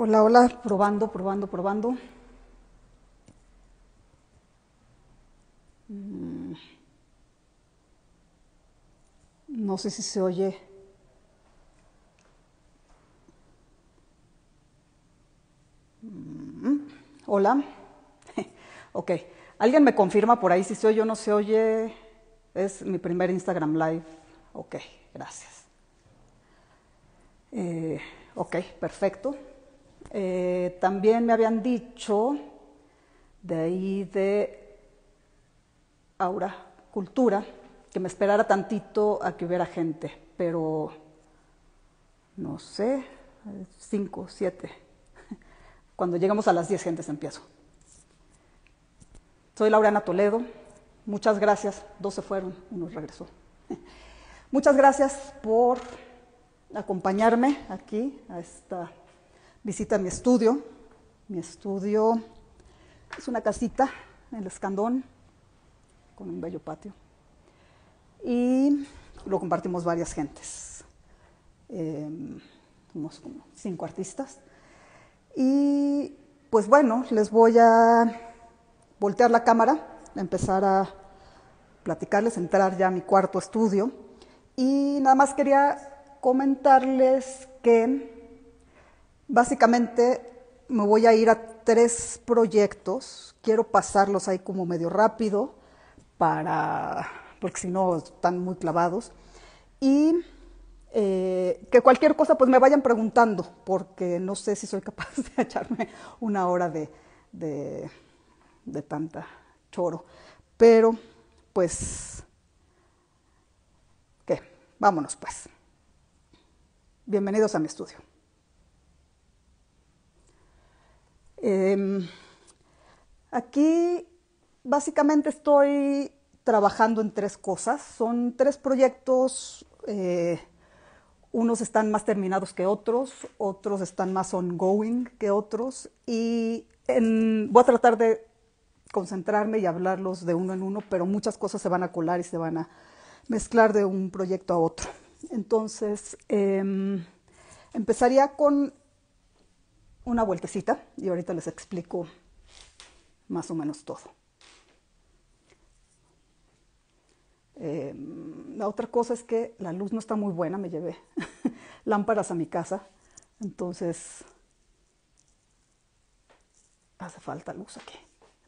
Hola, hola, probando, probando, probando. Mm. No sé si se oye. Mm. Hola. Ok. ¿Alguien me confirma por ahí si se oye o no se oye? Es mi primer Instagram Live. Ok, gracias. Eh, ok, perfecto. Eh, también me habían dicho de ahí de Aura Cultura que me esperara tantito a que hubiera gente, pero no sé, cinco, siete. Cuando llegamos a las diez gentes empiezo. Soy Laureana Toledo. Muchas gracias. Dos se fueron, uno regresó. Muchas gracias por acompañarme aquí a esta visita mi estudio. Mi estudio es una casita en el Escandón con un bello patio. Y lo compartimos varias gentes. Em, somos como cinco artistas. Y pues bueno, les voy a voltear la cámara, empezar a platicarles, entrar ya a mi cuarto estudio. Y nada más quería comentarles que Básicamente me voy a ir a tres proyectos. Quiero pasarlos ahí como medio rápido para porque si no están muy clavados. Y eh, que cualquier cosa pues me vayan preguntando, porque no sé si soy capaz de echarme una hora de, de tanta choro. Pero pues, ¿qué? Vámonos pues. Bienvenidos a mi estudio. Em, aquí básicamente estoy trabajando en tres cosas. Son tres proyectos. Eh, unos están más terminados que otros, otros están más ongoing que otros. Y voy a tratar de concentrarme y hablarlos de uno en uno, pero muchas cosas se van a colar y se van a mezclar de un proyecto a otro. Entonces, em, empezaría con una vueltecita y ahorita les explico más o menos todo. Em, la otra cosa es que la luz no está muy buena, me llevé lámparas a mi casa, entonces hace falta luz aquí,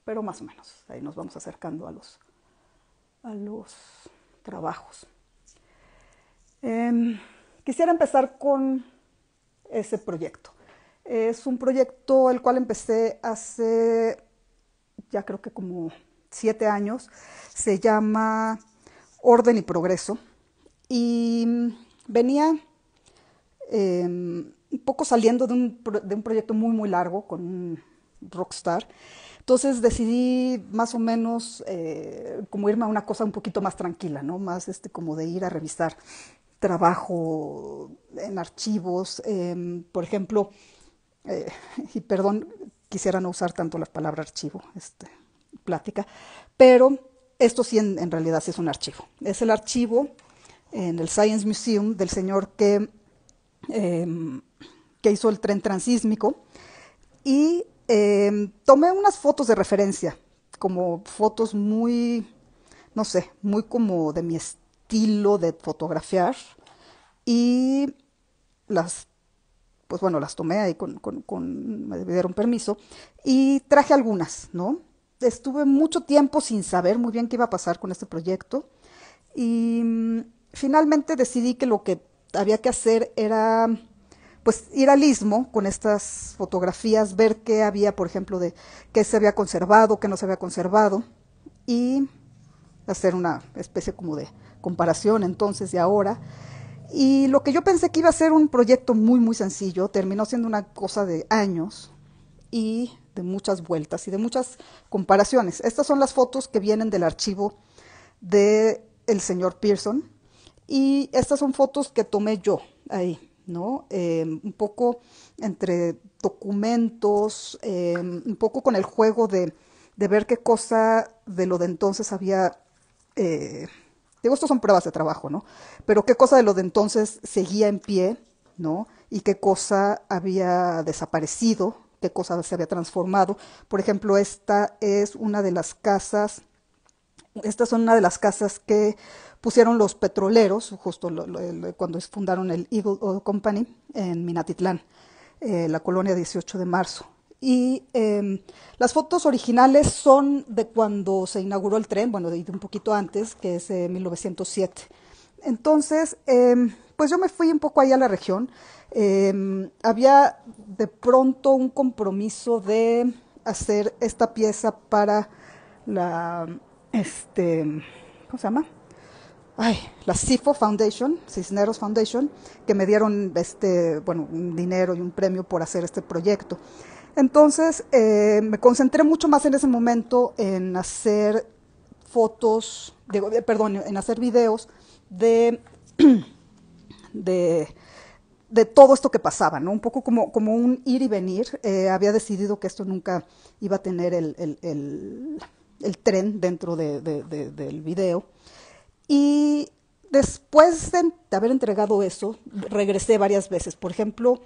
pero más o menos, ahí nos vamos acercando a los, a los trabajos. Em, quisiera empezar con ese proyecto. Es un proyecto el cual empecé hace, ya creo que como siete años. Se llama Orden y Progreso. Y venía em, un poco saliendo de un, proyecto muy, muy largo con rockstar. Entonces decidí más o menos eh, como irme a una cosa un poquito más tranquila, ¿no? Más este, como de ir a revisar trabajo en archivos. Em, por ejemplo, eh, y perdón, quisiera no usar tanto la palabra archivo, este, plática, pero esto sí en, realidad sí es un archivo. Es el archivo en el Science Museum del señor que, em, que hizo el tren transísmico y em, tomé unas fotos de referencia, como fotos muy, no sé, muy como de mi estilo de fotografiar y las pues bueno, las tomé ahí con, con, me dieron permiso y traje algunas, ¿no? Estuve mucho tiempo sin saber muy bien qué iba a pasar con este proyecto y mm, finalmente decidí que lo que había que hacer era pues ir al istmo con estas fotografías, ver qué había, por ejemplo, de qué se había conservado, qué no se había conservado y hacer una especie como de comparación entonces y ahora y lo que yo pensé que iba a ser un proyecto muy, muy sencillo, terminó siendo una cosa de años y de muchas vueltas y de muchas comparaciones. Estas son las fotos que vienen del archivo del el señor Pearson y estas son fotos que tomé yo ahí. ¿no? Eh, un poco entre documentos, eh, un poco con el juego de, de, ver qué cosa de lo de entonces había eh, Digo, estos son pruebas de trabajo, ¿no? Pero qué cosa de lo de entonces seguía en pie, ¿no? Y qué cosa había desaparecido, qué cosa se había transformado. Por ejemplo, esta es una de las casas, estas son una de las casas que pusieron los petroleros, justo cuando fundaron el Eagle Oil Company en Minatitlán, eh, la colonia 18 de marzo. Y em, las fotos originales son de cuando se inauguró el tren, bueno, de un poquito antes, que es 1907. Eh, Entonces, em, pues yo me fui un poco ahí a la región. Em, había de pronto un compromiso de hacer esta pieza para la, este, ¿cómo se llama? Ay, la CIFO Foundation, Cisneros Foundation, que me dieron este, bueno, un dinero y un premio por hacer este proyecto. Entonces eh, me concentré mucho más en ese momento en hacer fotos, perdón, en hacer videos de, de, todo esto que pasaba, ¿no? Un poco como, como un ir y venir. Eh, había decidido que esto nunca iba a tener el, el, el, tren dentro del video. Y después de haber entregado eso, regresé varias veces. Por ejemplo,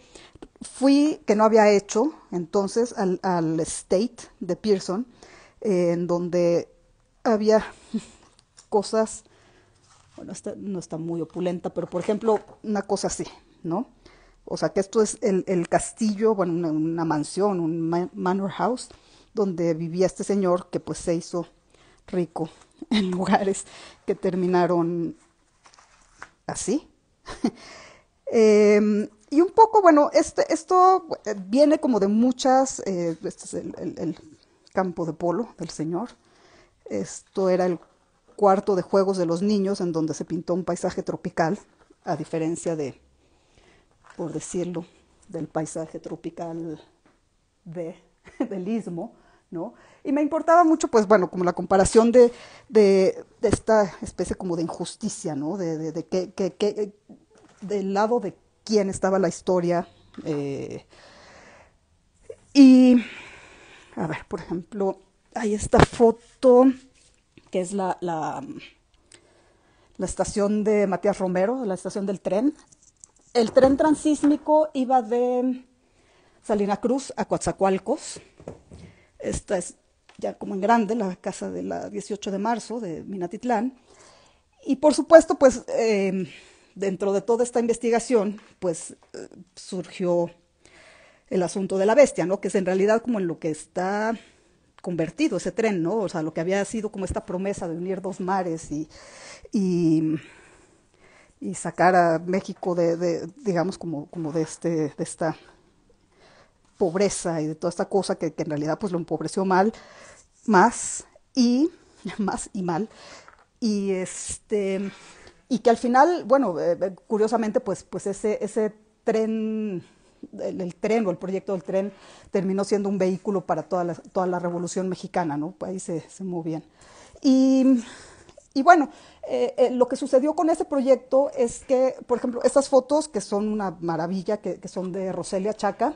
fui, que no había hecho entonces, al, estate state de Pearson, eh, en donde había cosas, bueno, no está muy opulenta, pero por ejemplo, una cosa así, ¿no? O sea, que esto es el, castillo, bueno, una, una, mansión, un manor house, donde vivía este señor que pues se hizo rico en lugares que terminaron así. Em, y un poco, bueno, este, esto eh, viene como de muchas, eh, este es el, campo de polo del Señor, esto era el cuarto de juegos de los niños en donde se pintó un paisaje tropical, a diferencia de, por decirlo, del paisaje tropical del istmo, y me importaba mucho, pues bueno, como la comparación de, esta especie como de injusticia, De, del lado de quién estaba la historia. Eh. y, a ver, por ejemplo, hay esta foto que es la, la, estación de Matías Romero, la estación del tren. El tren transísmico iba de Salina Cruz a Coatzacoalcos esta es ya como en grande la casa de la 18 de marzo de Minatitlán. Y por supuesto, pues em, dentro de toda esta investigación, pues eh, surgió el asunto de la bestia, ¿no? Que es en realidad como en lo que está convertido ese tren, ¿no? O sea, lo que había sido como esta promesa de unir dos mares y, y, sacar a México de, de digamos, como, como de, este, de esta pobreza y de toda esta cosa que, en realidad pues lo empobreció mal, más y más y mal. Y este y que al final, bueno, eh, eh, curiosamente pues, pues ese, ese tren el, tren o el proyecto del tren terminó siendo un vehículo para toda la, toda la revolución mexicana, ¿no? Ahí se, se movían. Y, bueno, eh, lo que sucedió con ese proyecto es que, por ejemplo, estas fotos que son una maravilla, que son de Roselia Chaca,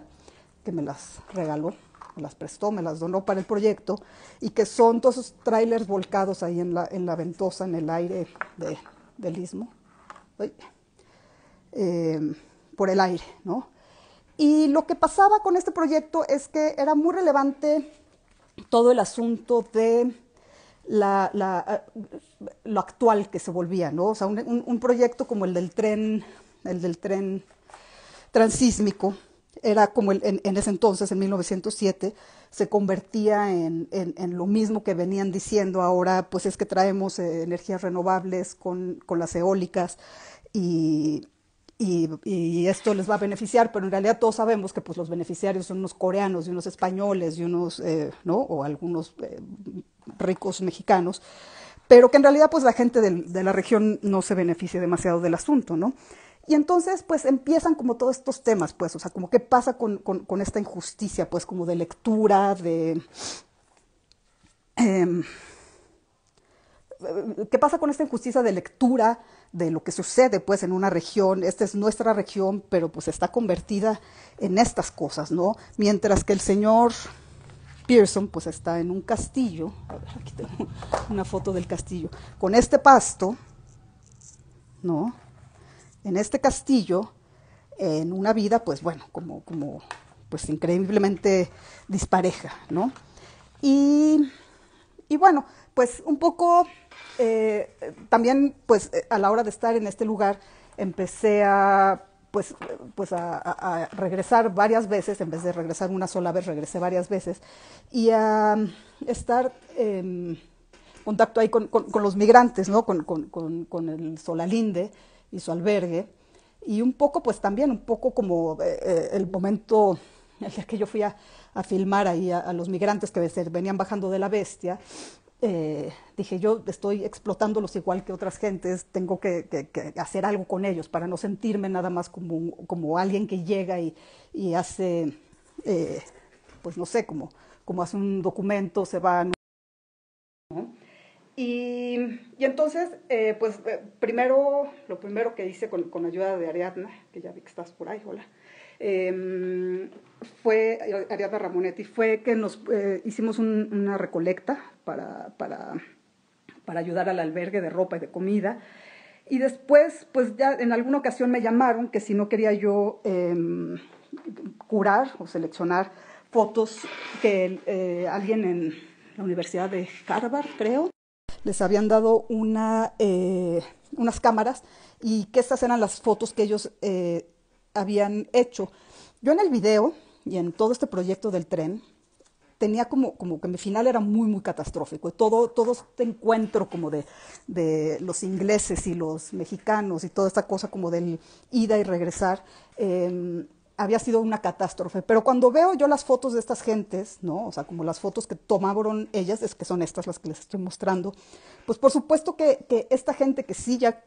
que me las regaló, me las prestó, me las donó para el proyecto, y que son todos esos trailers volcados ahí en la, ventosa, en el aire de, del istmo, em, por el aire, ¿no? Y lo que pasaba con este proyecto es que era muy relevante todo el asunto de eh, lo actual que se volvía, ¿no? O sea, un, un, proyecto como el del tren, el del tren transísmico, era como en, ese entonces, en 1907, se convertía en, lo mismo que venían diciendo ahora, pues es que traemos eh, energías renovables con, las eólicas y, y, esto les va a beneficiar, pero en realidad todos sabemos que pues, los beneficiarios son unos coreanos y unos españoles y unos, eh, ¿no? O algunos eh, ricos mexicanos, pero que en realidad pues la gente de, de la región no se beneficia demasiado del asunto, ¿no? Y entonces, pues empiezan como todos estos temas, pues, o sea, como qué pasa con, esta injusticia, pues, como de lectura, de... Em, ¿Qué pasa con esta injusticia de lectura de lo que sucede pues en una región? Esta es nuestra región, pero pues está convertida en estas cosas, ¿no? Mientras que el señor Pearson pues está en un castillo, a ver, aquí tengo una foto del castillo, con este pasto, ¿no? en este castillo, en una vida, pues bueno, como, como pues increíblemente dispareja, ¿no? Y, y bueno, pues un poco eh, también pues a la hora de estar en este lugar empecé a pues, pues a, regresar varias veces, en vez de regresar una sola vez, regresé varias veces, y a estar en contacto ahí con, con, los migrantes, ¿no? Con, con el Solalinde y su albergue. Y un poco, pues también, un poco como eh, eh, el momento, en el que yo fui a, filmar ahí a, los migrantes que venían bajando de la bestia, eh, dije, yo estoy explotándolos igual que otras gentes, tengo que, hacer algo con ellos para no sentirme nada más como, como alguien que llega y, hace, pues no sé, como, como hace un documento, se va... Y, entonces, eh, pues eh, primero, lo primero que hice con, ayuda de Ariadna, que ya vi que estás por ahí, hola, em, fue, Ariadna Ramonetti, fue que nos eh, hicimos una recolecta para, ayudar al albergue de ropa y de comida. Y después, pues ya en alguna ocasión me llamaron que si no quería yo em, curar o seleccionar fotos que alguien en la Universidad de Harvard, creo, les habían dado una, eh, unas cámaras y que estas eran las fotos que ellos eh, habían hecho. Yo en el video y en todo este proyecto del tren tenía como, que mi final era muy, muy catastrófico. todo, todo este encuentro como de, los ingleses y los mexicanos y toda esta cosa como del ida y regresar. Em, había sido una catástrofe. Pero cuando veo yo las fotos de estas gentes, ¿no? O sea, como las fotos que tomaron ellas, es que son estas las que les estoy mostrando, pues por supuesto que, que esta gente que sí ya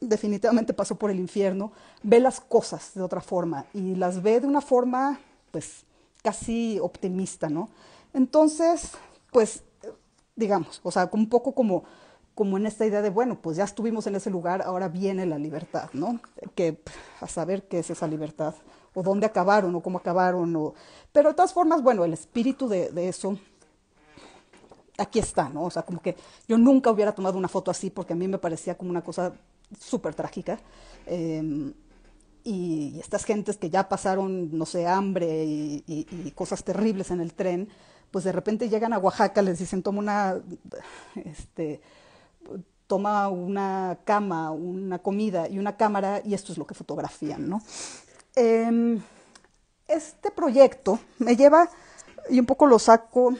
definitivamente pasó por el infierno, ve las cosas de otra forma y las ve de una forma, pues, casi optimista, ¿no? Entonces, pues, digamos, o sea, un poco como como en esta idea de, bueno, pues ya estuvimos en ese lugar, ahora viene la libertad, ¿no? Que a saber qué es esa libertad o dónde acabaron o cómo acabaron. O... Pero de todas formas, bueno, el espíritu de, eso aquí está, ¿no? O sea, como que yo nunca hubiera tomado una foto así porque a mí me parecía como una cosa súper trágica. Em, y, estas gentes que ya pasaron, no sé, hambre y, cosas terribles en el tren, pues de repente llegan a Oaxaca, les dicen, toma una, este, toma una cama, una comida y una cámara y esto es lo que fotografían, ¿no? Em, este proyecto me lleva, y un poco lo saco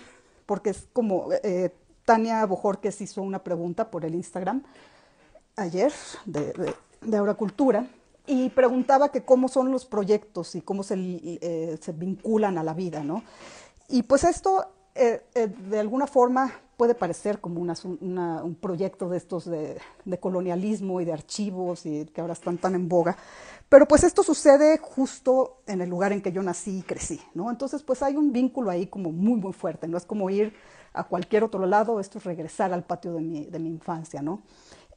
porque es como eh, Tania Bojorquez hizo una pregunta por el Instagram ayer de, de, Aura Cultura y preguntaba que cómo son los proyectos y cómo se, eh, se vinculan a la vida, ¿no? Y pues esto eh, eh, de alguna forma puede parecer como un proyecto de estos de, colonialismo y de archivos y que ahora están tan en boga, pero pues esto sucede justo en el lugar en que yo nací y crecí, ¿no? Entonces pues hay un vínculo ahí como muy muy fuerte, no es como ir a cualquier otro lado, esto es regresar al patio de mi, infancia, ¿no?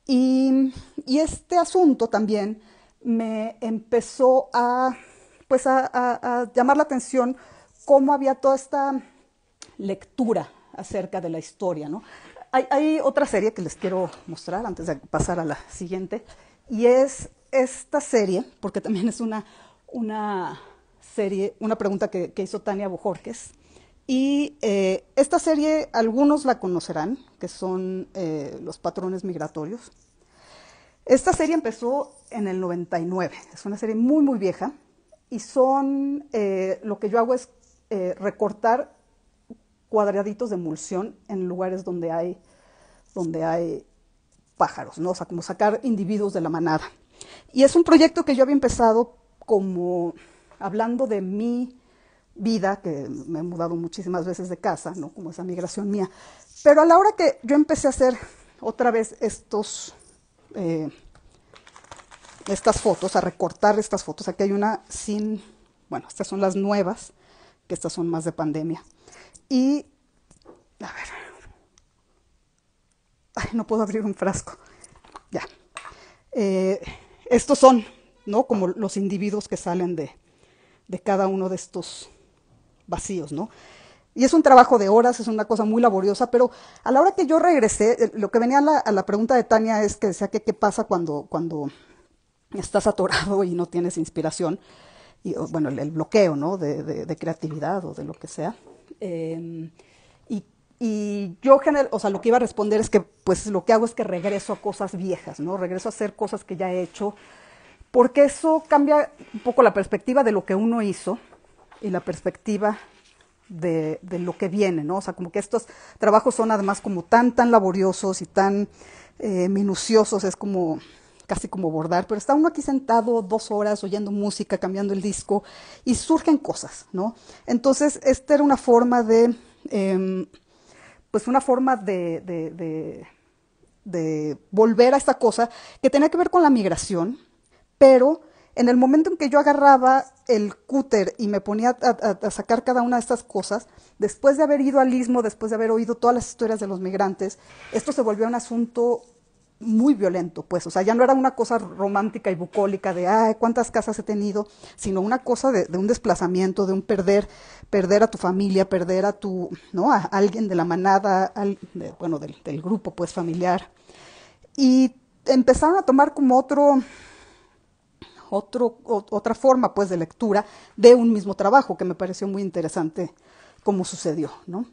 Y, este asunto también me empezó a, pues a llamar la atención cómo había toda esta lectura acerca de la historia. ¿no? Hay, otra serie que les quiero mostrar antes de pasar a la siguiente, y es esta serie, porque también es una, una serie, una pregunta que, hizo Tania Bojorques. Y eh, esta serie algunos la conocerán, que son eh, los patrones migratorios. Esta serie empezó en el 99, es una serie muy, muy vieja, y son, eh, lo que yo hago es recortar cuadraditos de emulsión en lugares donde hay, donde hay pájaros, ¿no? O sea, como sacar individuos de la manada. Y es un proyecto que yo había empezado como hablando de mi vida, que me he mudado muchísimas veces de casa, ¿no? Como esa migración mía. Pero a la hora que yo empecé a hacer otra vez estos, eh, estas fotos, a recortar estas fotos, aquí hay una sin, bueno, estas son las nuevas, que estas son más de pandemia. Y, a ver, ay, no puedo abrir un frasco, ya. Eh, estos son, ¿no? Como los individuos que salen de, de cada uno de estos vacíos, ¿no? Y es un trabajo de horas, es una cosa muy laboriosa, pero a la hora que yo regresé, eh, lo que venía a la, pregunta de Tania es que decía que qué pasa cuando, cuando estás atorado y no tienes inspiración, y bueno, el, bloqueo, ¿no? de creatividad o de lo que sea. Em, y, yo, o sea, lo que iba a responder es que, pues, lo que hago es que regreso a cosas viejas, ¿no? Regreso a hacer cosas que ya he hecho, porque eso cambia un poco la perspectiva de lo que uno hizo y la perspectiva de, lo que viene, ¿no? O sea, como que estos trabajos son además como tan, tan laboriosos y tan eh, minuciosos, es como, casi como bordar, pero está uno aquí sentado dos horas oyendo música, cambiando el disco y surgen cosas, ¿no? Entonces, esta era una forma de, em, pues una forma de, de, volver a esta cosa que tenía que ver con la migración, pero en el momento en que yo agarraba el cúter y me ponía a, sacar cada una de estas cosas, después de haber ido al istmo, después de haber oído todas las historias de los migrantes, esto se volvió un asunto muy violento, pues, o sea, ya no era una cosa romántica y bucólica de, ay, cuántas casas he tenido, sino una cosa de, un desplazamiento, de un perder, perder a tu familia, perder a tu, ¿no? A alguien de la manada, bueno, del, grupo, pues, familiar. Y empezaron a tomar como otro, otro, otra forma pues de lectura de un mismo trabajo que me pareció muy interesante cómo sucedió. ¿no?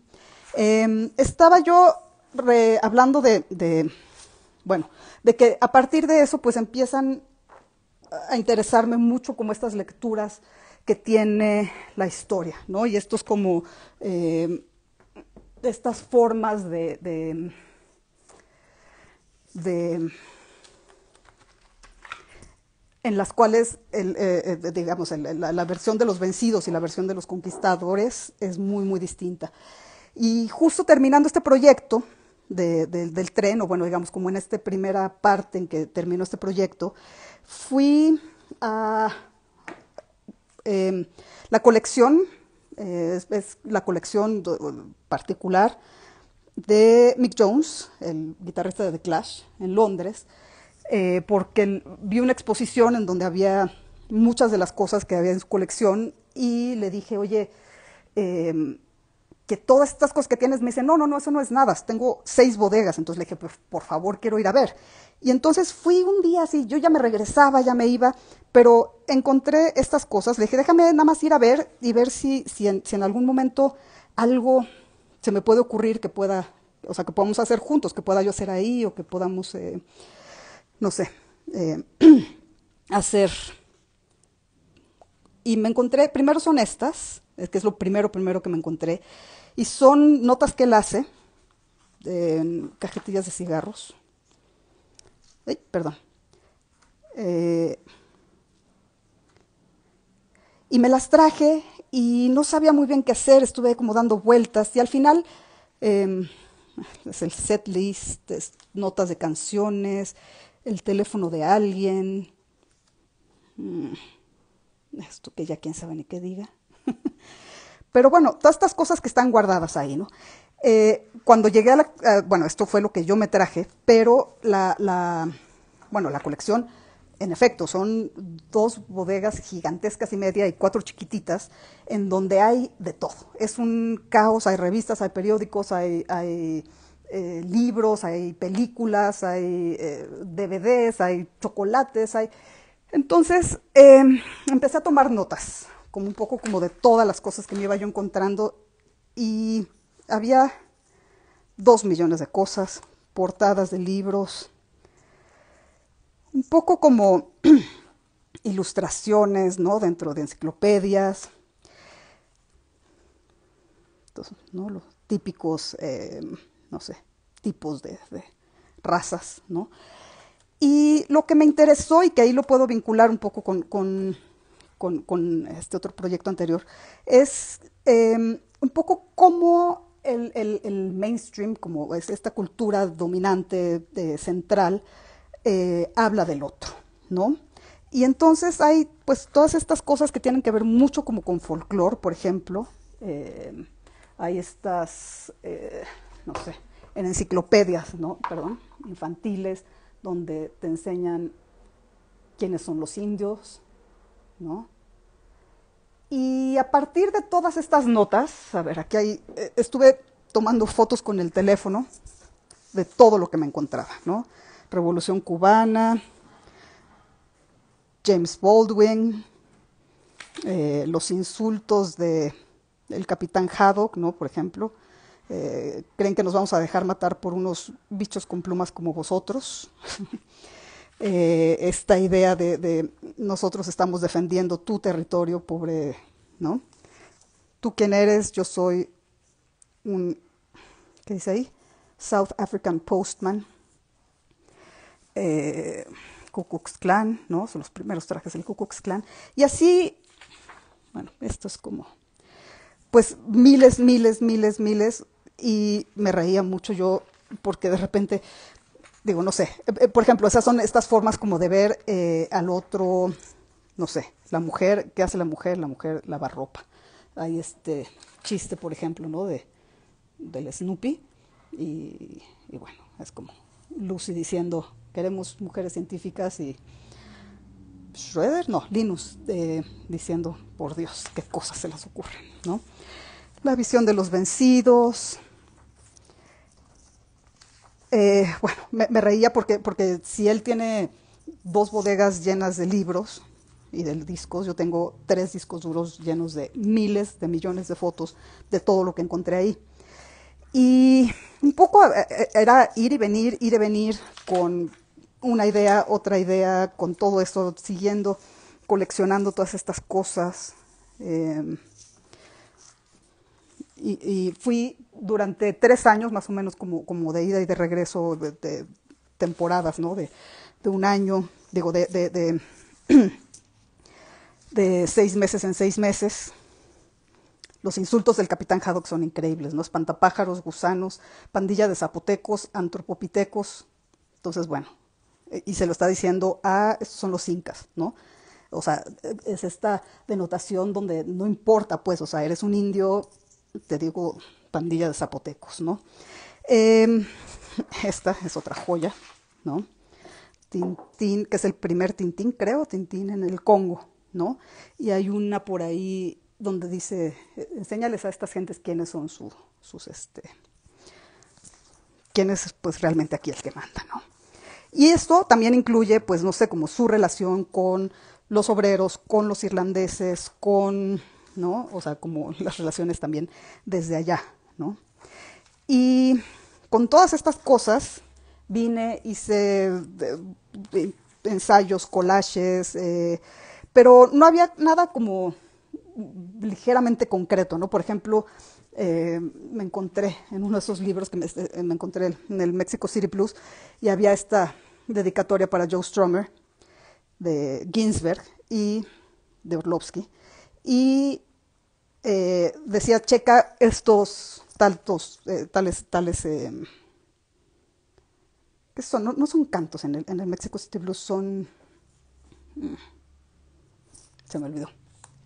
Em, estaba yo hablando de, bueno, de que a partir de eso pues empiezan a interesarme mucho como estas lecturas que tiene la historia, ¿no? Y estos como eh, estas formas de, en las cuales, eh, eh, digamos, la, versión de los vencidos y la versión de los conquistadores es muy, muy distinta. Y justo terminando este proyecto, del tren, o bueno, digamos, como en esta primera parte en que terminó este proyecto, fui a em, la colección, eh, es, la colección particular de Mick Jones, el guitarrista de The Clash, en Londres, eh, porque vi una exposición en donde había muchas de las cosas que había en su colección y le dije, oye, em, que todas estas cosas que tienes, me dice, no, no, no, eso no es nada, tengo seis bodegas, entonces le dije, pues, por, favor, quiero ir a ver. Y entonces fui un día así, yo ya me regresaba, ya me iba, pero encontré estas cosas, le dije, déjame nada más ir a ver y ver si, en, algún momento algo se me puede ocurrir que pueda, o sea, que podamos hacer juntos, que pueda yo hacer ahí o que podamos, eh, no sé, eh, hacer. Y me encontré, primero son estas, es que es lo primero, primero que me encontré. Y son notas que él hace cajetillas de cigarros. perdón. Eh, y me las traje y no sabía muy bien qué hacer, estuve como dando vueltas y al final em, es el set list, notas de canciones, el teléfono de alguien, mm, esto que ya quién sabe ni qué diga. Pero bueno, todas estas cosas que están guardadas ahí, ¿no? Eh, cuando llegué a la, eh, bueno, esto fue lo que yo me traje, pero la, bueno, la colección, en efecto, son dos bodegas gigantescas y media y cuatro chiquititas, en donde hay de todo. Es un caos, hay revistas, hay periódicos, hay, eh, libros, hay películas, hay DVDs, hay chocolates, hay... Entonces, em, empecé a tomar notas como un poco como de todas las cosas que me iba yo encontrando y había dos millones de cosas, portadas de libros, un poco como ilustraciones, ¿no? Dentro de enciclopedias, Entonces, ¿no? Los típicos, eh, no sé, tipos de, razas, ¿no? Y lo que me interesó y que ahí lo puedo vincular un poco con con, este otro proyecto anterior, es em, un poco como el, mainstream, como es esta cultura dominante central, eh, habla del otro, ¿no? Y entonces hay pues todas estas cosas que tienen que ver mucho como con folclore, por ejemplo. Eh, hay estas, eh, no sé, en enciclopedias, infantiles, donde te enseñan quiénes son los indios, ¿no? Y a partir de todas estas notas, a ver, aquí hay, eh, estuve tomando fotos con el teléfono de todo lo que me encontraba, ¿no? Revolución cubana, James Baldwin, eh, los insultos de capitán Haddock, ¿no? Por ejemplo, eh, creen que nos vamos a dejar matar por unos bichos con plumas como vosotros. Eh, esta idea de, nosotros estamos defendiendo tu territorio, pobre, ¿no? Tú quién eres, yo soy un, ¿qué dice ahí? South African Postman, eh, Ku Klan, ¿no? Son los primeros trajes del Ku Clan Klan. Y así, bueno, esto es como, pues miles, miles, miles, miles, y me reía mucho yo porque de repente digo, no sé, eh, eh, por ejemplo, esas son estas formas como de ver eh, al otro, no sé, la mujer, ¿qué hace la mujer? La mujer lava ropa. Hay este chiste, por ejemplo, ¿no? De, del Snoopy y, bueno, es como Lucy diciendo, queremos mujeres científicas y Schroeder, no, Linus, eh, diciendo, por Dios, qué cosas se las ocurren, ¿no? La visión de los vencidos, eh, bueno, me, reía porque, porque si él tiene dos bodegas llenas de libros y de discos, yo tengo tres discos duros llenos de miles de millones de fotos de todo lo que encontré ahí. Y un poco eh, eh, era ir y venir, ir y venir con una idea, otra idea, con todo esto, siguiendo, coleccionando todas estas cosas y, fui durante tres años más o menos como, como de ida y de regreso, de, temporadas, ¿no? De, un año, digo, de, de, de, seis meses en seis meses. Los insultos del capitán Haddock son increíbles, ¿no? Espantapájaros, gusanos, pandilla de zapotecos, antropopitecos. Entonces, bueno, eh, y se lo está diciendo a, ah, estos son los incas, ¿no? O sea, es esta denotación donde no importa, pues, o sea, eres un indio, te digo, pandilla de zapotecos, ¿no? Em, esta es otra joya, ¿no? Tintín, que es el primer Tintín, creo, Tintín en el Congo, ¿no? Y hay una por ahí donde dice, eh, enséñales a estas gentes quiénes son sus, este, quién es pues realmente aquí el que manda, ¿no? Y esto también incluye, pues no sé, como su relación con los obreros, con los irlandeses, con ¿no? O sea, como las relaciones también desde allá, ¿no? Y con todas estas cosas vine, hice ensayos, collages, eh, pero no había nada como ligeramente concreto, ¿no? Por ejemplo, eh, me encontré en uno de esos libros que eh, me, encontré en el Mexico City Plus y había esta dedicatoria para Joe Stromer de Ginsberg y de Orlovsky. Y eh, decía, checa estos tantos, eh, tales, tales, eh, son? No, son cantos en el, en el Mexico City Blues, son, mm, se me olvidó,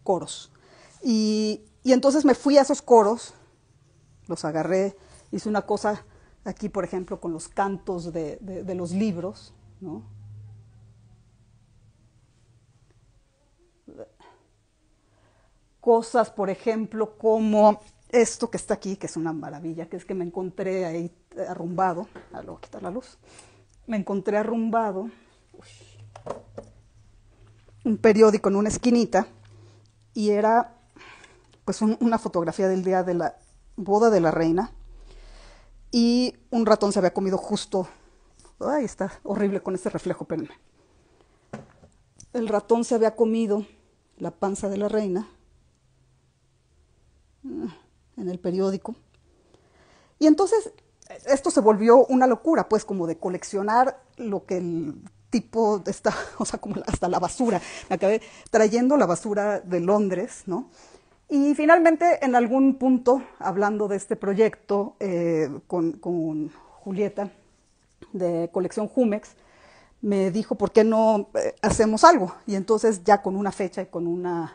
coros. Y, entonces me fui a esos coros, los agarré, hice una cosa aquí, por ejemplo, con los cantos de, de los libros, ¿no? cosas, por ejemplo, como esto que está aquí, que es una maravilla, que es que me encontré ahí arrumbado, a ah, voy a quitar la luz, me encontré arrumbado un periódico en una esquinita y era pues una fotografía del día de la boda de la reina y un ratón se había comido justo, ay está horrible con este reflejo, espérenme, el ratón se había comido la panza de la reina eh, en el periódico. Y entonces esto se volvió una locura, pues como de coleccionar lo que el tipo está, o sea, como hasta la basura. Me acabé trayendo la basura de Londres, ¿no? Y finalmente, en algún punto, hablando de este proyecto eh, con, con, Julieta de Colección Jumex, me dijo, ¿por qué no eh, hacemos algo? Y entonces ya con una fecha y con una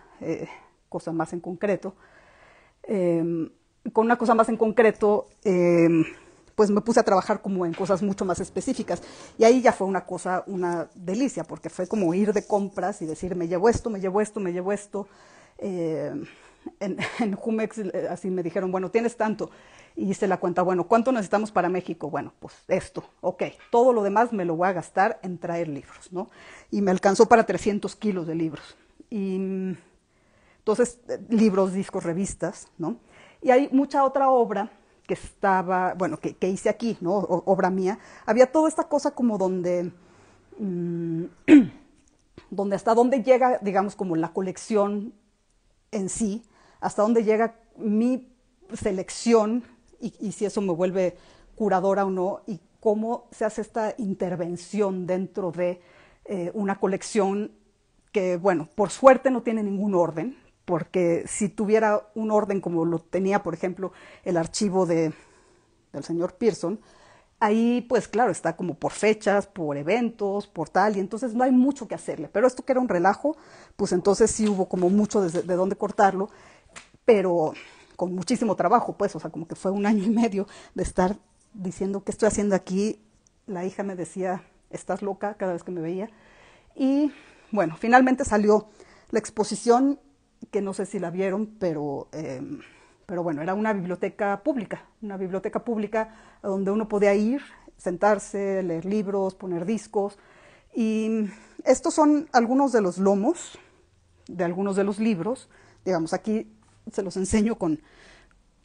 cosa más en concreto, Em, con una cosa más en concreto, em, pues me puse a trabajar como en cosas mucho más específicas. Y ahí ya fue una cosa, una delicia, porque fue como ir de compras y decir, me llevo esto, me llevo esto, me llevo esto. Em, en, en, Jumex eh, así me dijeron, bueno, tienes tanto. Y hice la cuenta, bueno, ¿cuánto necesitamos para México? Bueno, pues esto, ok, todo lo demás me lo voy a gastar en traer libros, ¿no? Y me alcanzó para 300 kilos de libros. Y entonces, eh, libros, discos, revistas, ¿no? Y hay mucha otra obra que estaba, bueno, que, hice aquí, ¿no? obra mía. Había toda esta cosa como donde, mm, donde hasta dónde llega, digamos, como la colección en sí, hasta dónde llega mi selección y, si eso me vuelve curadora o no, y cómo se hace esta intervención dentro de eh, una colección que, bueno, por suerte no tiene ningún orden, porque si tuviera un orden como lo tenía, por ejemplo, el archivo del señor Pearson, ahí pues claro, está como por fechas, por eventos, por tal, y entonces no hay mucho que hacerle. Pero esto que era un relajo, pues entonces sí hubo como mucho de, de dónde cortarlo, pero con muchísimo trabajo, pues, o sea, como que fue un año y medio de estar diciendo, ¿qué estoy haciendo aquí? La hija me decía, estás loca cada vez que me veía. Y bueno, finalmente salió la exposición que no sé si la vieron, pero, eh, pero bueno, era una biblioteca pública, una biblioteca pública donde uno podía ir, sentarse, leer libros, poner discos. Y estos son algunos de los lomos de algunos de los libros. Digamos, aquí se los enseño con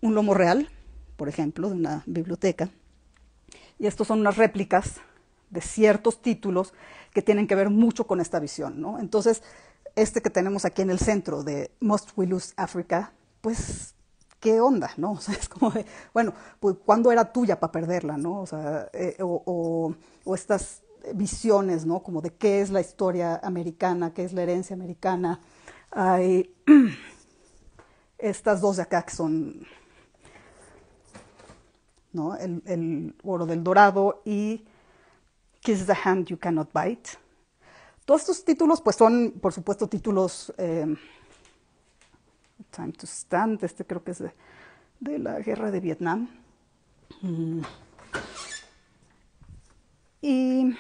un lomo real, por ejemplo, de una biblioteca. Y estos son unas réplicas de ciertos títulos que tienen que ver mucho con esta visión, ¿no? Entonces, este que tenemos aquí en el centro de Most We Lose Africa, pues, ¿qué onda? ¿No? O sea, es como bueno, pues, ¿cuándo era tuya para perderla? ¿No? O sea, eh, estas visiones, ¿no? Como de qué es la historia americana, qué es la herencia americana. Hay estas dos de acá que son, ¿no? El, el oro del dorado y Kiss the Hand You Cannot Bite todos estos títulos, pues son, por supuesto, títulos. Eh, Time to Stand, este creo que es de, la guerra de Vietnam. Mm. Y,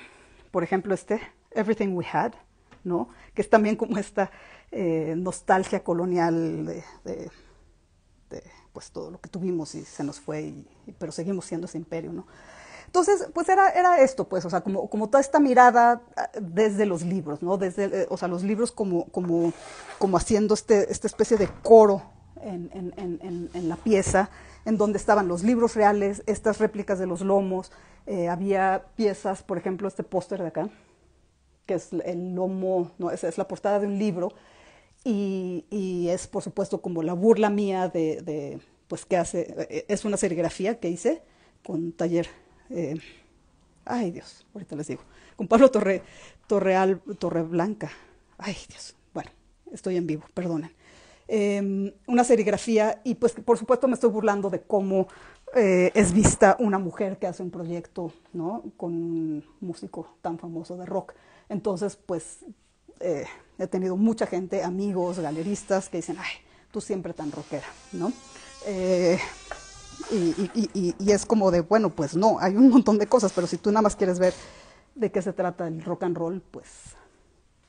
por ejemplo, este, Everything We Had, ¿no? Que es también como esta eh, nostalgia colonial de, pues, todo lo que tuvimos y se nos fue, pero seguimos siendo ese imperio, ¿no? Entonces, pues era, era esto, pues, o sea, como, toda esta mirada ah, desde los libros, ¿no? Desde, eh, o sea, los libros como, como, haciendo este, esta especie de coro en, la pieza, en donde estaban los libros reales, estas réplicas de los lomos, eh, había piezas, por ejemplo, este póster de acá, que es el lomo, no, es, es la portada de un libro, y, y, es por supuesto como la burla mía de, de, pues qué hace, eh, es una serigrafía que hice con taller eh, ay Dios, ahorita les digo, con Pablo Torre, Torreal, Torreblanca, ay Dios, bueno, estoy en vivo, perdonen. Em, una serigrafía y pues por supuesto me estoy burlando de cómo eh, es vista una mujer que hace un proyecto ¿no? con un músico tan famoso de rock. Entonces pues eh, he tenido mucha gente, amigos, galeristas que dicen, ay, tú siempre tan rockera, ¿no? y, es como de, bueno, pues no, hay un montón de cosas, pero si tú nada más quieres ver de qué se trata el rock and roll, pues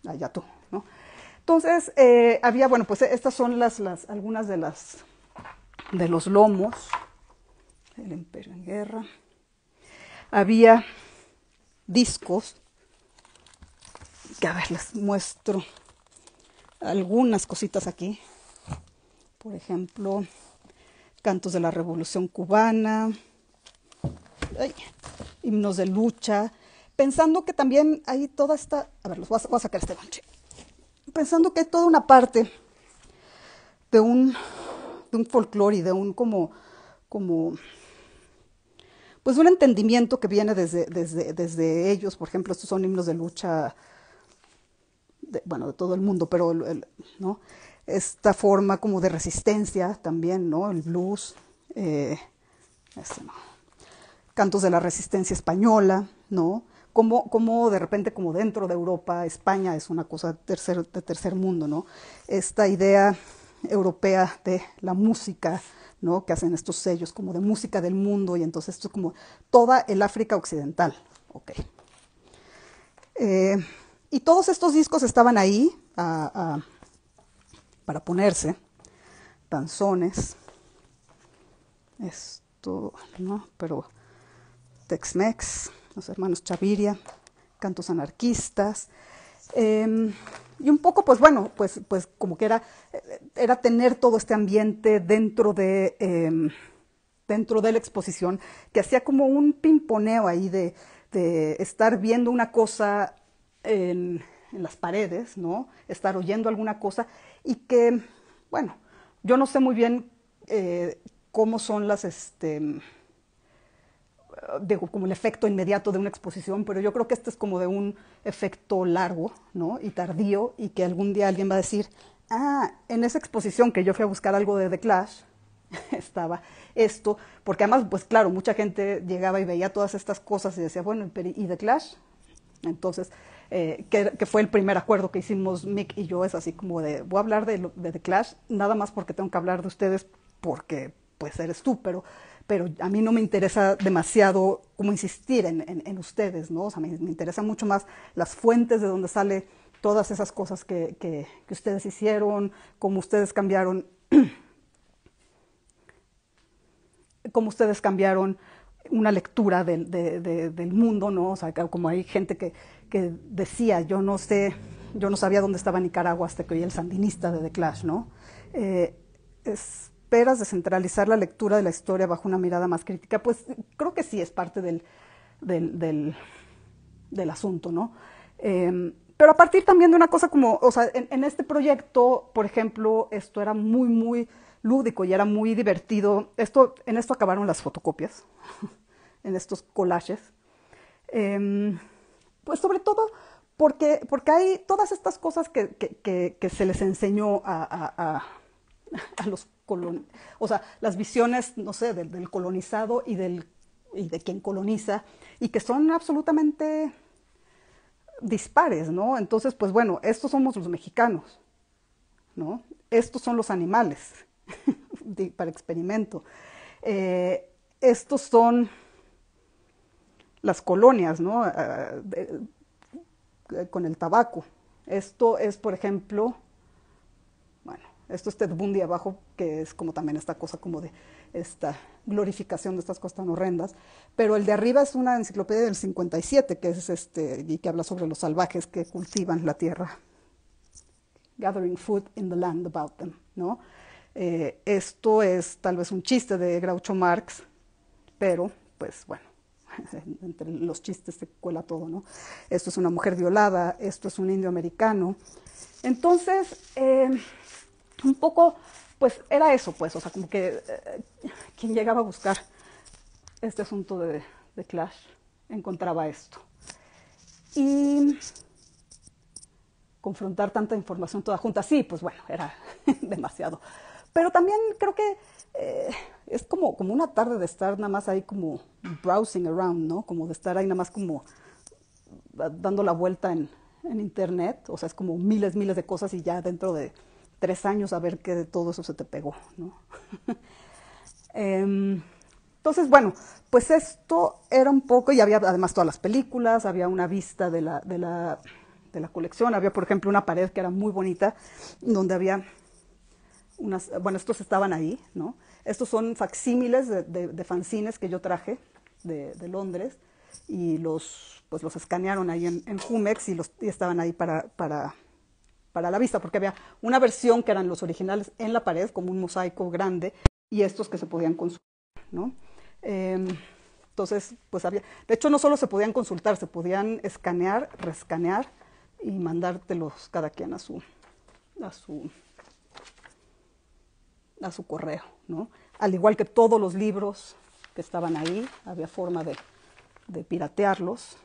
allá tú, ¿no? Entonces, eh, había, bueno, pues estas son las, las, algunas de las, de los lomos, el imperio en guerra. Había discos, a ver, les muestro algunas cositas aquí. Por ejemplo, cantos de la Revolución Cubana, himnos de lucha, pensando que también hay toda esta, a ver, los voy a, sacar este manche, pensando que hay toda una parte de un, de un folclore y de un como, como, pues un entendimiento que viene desde, desde, desde ellos, por ejemplo, estos son himnos de lucha, bueno, de todo el mundo, pero, ¿no? esta forma como de resistencia también, ¿no? El blues, eh, este, cantos de la resistencia española, ¿no? Como, como, de repente, como dentro de Europa, España es una cosa tercer, de tercer mundo, ¿no? Esta idea europea de la música, ¿no? Que hacen estos sellos como de música del mundo y entonces esto es como toda el África occidental, ok. Eh, y todos estos discos estaban ahí, a para ponerse, tanzones, esto, ¿no? Pero Tex-Mex, los hermanos Chaviria, cantos anarquistas. Em, y un poco, pues bueno, pues, pues como que era, era tener todo este ambiente dentro de, em, dentro de la exposición, que hacía como un pimponeo ahí de estar viendo una cosa en en las paredes, ¿no? Estar oyendo alguna cosa y que, bueno, yo no sé muy bien eh, cómo son las, este, como el efecto inmediato de una exposición, pero yo creo que este es como de un efecto largo, ¿no? Y tardío y que algún día alguien va a decir, ah, en esa exposición que yo fui a buscar algo de The Clash, estaba esto, porque además, pues claro, mucha gente llegaba y veía todas estas cosas y decía, bueno, ¿y The Clash? Entonces, eh, que, fue el primer acuerdo que hicimos Mick y yo, es así como de, voy a hablar de, The Clash, nada más porque tengo que hablar de ustedes, porque pues eres tú, pero a mí no me interesa demasiado como insistir en, ustedes, ¿no? O sea, me, interesan mucho más las fuentes de donde sale todas esas cosas que, ustedes hicieron, cómo ustedes cambiaron, cómo ustedes cambiaron una lectura del, del mundo, ¿no? O sea, como hay gente que, que decía, yo no sé, yo no sabía dónde estaba Nicaragua hasta que oí el sandinista de The Clash, ¿no? Eh, ¿Esperas descentralizar la lectura de la historia bajo una mirada más crítica? Pues creo que sí es parte del, del, asunto, ¿no? Em, pero a partir también de una cosa como, o sea, en, este proyecto, por ejemplo, esto era muy, muy lúdico y era muy divertido. Esto, en esto acabaron las fotocopias, en estos collages. Em, pues sobre todo porque, porque hay todas estas cosas que, se les enseñó a, a, los colon, o sea, las visiones, no sé, del, colonizado y, del, de quien coloniza, y que son absolutamente dispares, ¿no? Entonces, pues bueno, estos somos los mexicanos, ¿no? Estos son los animales para experimento. Eh, estos son las colonias, ¿no? Ah, eh, con el tabaco. Esto es, por ejemplo, bueno, esto es Ted Bundy abajo, que es como también esta cosa como de esta glorificación de estas cosas tan horrendas, pero el de arriba es una enciclopedia del 57, que es este, y que habla sobre los salvajes que cultivan la tierra. Gathering food in the land about them, ¿no? Eh, esto es tal vez un chiste de Groucho Marx, pero pues bueno, entre los chistes se cuela todo, ¿no? Esto es una mujer violada, esto es un indio americano. Entonces, eh, un poco, pues era eso, pues, o sea, como que eh, quien llegaba a buscar este asunto de, Clash encontraba esto. Y confrontar tanta información toda junta, sí, pues bueno, era demasiado. Pero también creo que eh, es como, como una tarde de estar nada más ahí como browsing around, ¿no? Como de estar ahí nada más como dando la vuelta en, en internet, o sea, es como miles, miles de cosas y ya dentro de tres años a ver qué de todo eso se te pegó, ¿no? Em, entonces, bueno, pues esto era un poco, y había además todas las películas, había una vista de la, de la, de la colección, había por ejemplo una pared que era muy bonita, donde había unas, bueno, estos estaban ahí, ¿no? Estos son facsímiles de, fanzines que yo traje de, Londres y los, pues los escanearon ahí en, en Jumex y, los, estaban ahí para, la vista, porque había una versión que eran los originales en la pared, como un mosaico grande, y estos que se podían consultar, ¿no? Em, entonces, pues había, de hecho no solo se podían consultar, se podían escanear, rescanear y mandártelos cada quien a su, a su, a su correo. Al igual que todos los libros que estaban ahí, había forma de, piratearlos.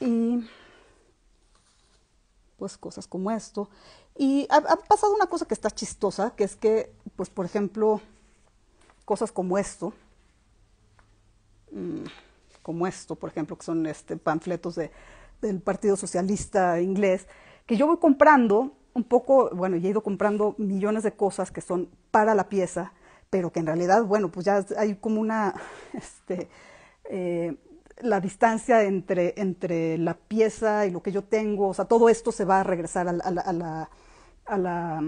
Y pues cosas como esto. Y ha, pasado una cosa que está chistosa, que es que, pues por ejemplo, cosas como esto, mm, como esto, por ejemplo, que son este, panfletos del Partido Socialista inglés, que yo voy comprando un poco, bueno, y he ido comprando millones de cosas que son para la pieza, pero que en realidad, bueno, pues ya hay como una, este, eh, la distancia entre, la pieza y lo que yo tengo, o sea, todo esto se va a regresar a la, a la, a la,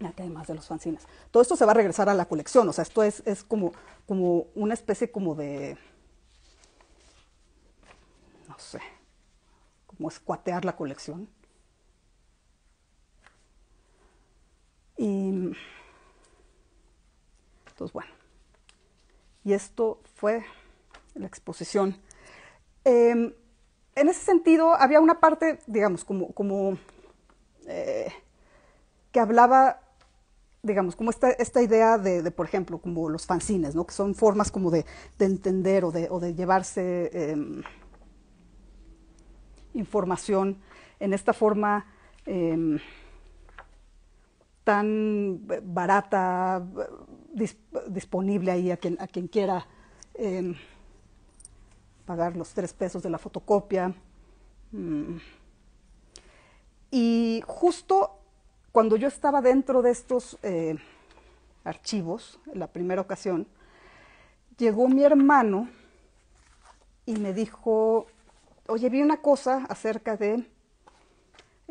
además de los fanzines, todo esto se va a regresar a la colección, o sea, esto es, como, como una especie como de, no sé, como escuatear la colección. Y, entonces, pues, bueno, y esto fue la exposición. Em, en ese sentido, había una parte, digamos, como, como eh, que hablaba, digamos, como esta, esta idea de, por ejemplo, como los fanzines, ¿no? Que son formas como de, entender o de, llevarse em, información en esta forma em, tan eh, barata, eh, disponible ahí a quien, quiera em, pagar los tres pesos de la fotocopia. Mm. Y justo cuando yo estaba dentro de estos eh, archivos, archivos, la primera ocasión, llegó mi hermano y me dijo, oye, vi una cosa acerca de